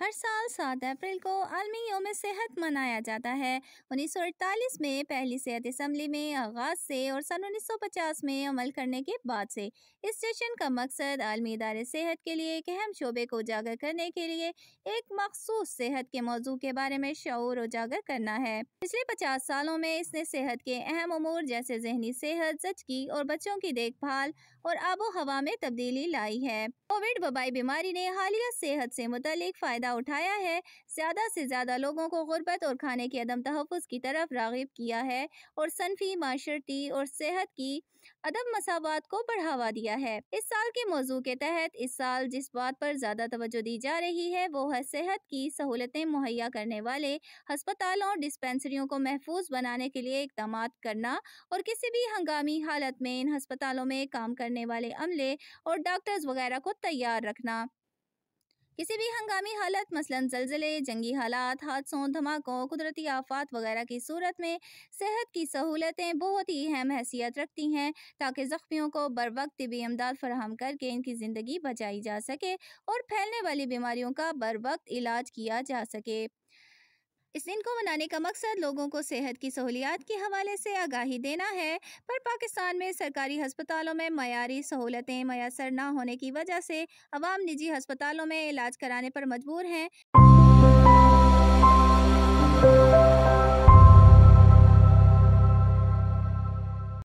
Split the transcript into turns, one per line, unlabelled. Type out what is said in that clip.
हर साल सात अप्रैल को आलमी योम सेहत मनाया जाता है अड़तालीस में पहली सेहत इसम्बली में आगाज से और सन 1950 में अमल करने के बाद से इस सेशन का मकसद आलमी इदार सेहत के लिए एक अहम शोबे को उजागर करने के लिए एक मखसूस सेहत के मौजू के बारे में शौर उजागर करना है पिछले पचास सालों में इसने सेहत के अहम अमूर जैसे जहनी सेहत जचकी और बच्चों की देखभाल और आबो हवा में तब्दीली लाई है कोविड वबाई बीमारी ने हालिया सेहत से मुतल फ़ायदा फ़ायदा उठाया है ज़्यादा से ज़्यादा लोगों को गुर्बत और खाने के अदम तहफ़ की तरफ रागब किया है और सनफी माशरती और सेहत की अदम मसावत को बढ़ावा दिया है इस साल के मौजू के तहत इस साल जिस बात पर ज़्यादा तोज्जो दी जा रही है वो है सेहत की सहूलतें मुहैया करने वाले हस्पतालों और डिस्पेंसरियों को महफूज बनाने के लिए इकदाम करना और किसी भी हंगामी हालत में इन हस्पतालों में काम करने वाले अमले और डॉक्टर्स वगैरह को तैयार रखना किसी भी हंगामी हालत मसलन जलजले जंगी हालात हादसों धमाकों कुदरती आफात वगैरह की सूरत में सेहत की सहूलतें बहुत ही अहम हैसियत रखती हैं ताकि ज़ख्मियों को बर वक्त तबी इमदाद फराहम करके इनकी ज़िंदगी बचाई जा सके और फैलने वाली बीमारियों का बर वक्त इलाज किया जा सके इस दिन को मनाने का मकसद लोगों को सेहत की सहूलियात के हवाले से आगाही देना है पर पाकिस्तान में सरकारी हस्पतालों में मयारी सहूलतें मैसर न होने की वजह से अवाम निजी हस्पतालों में इलाज कराने पर मजबूर हैं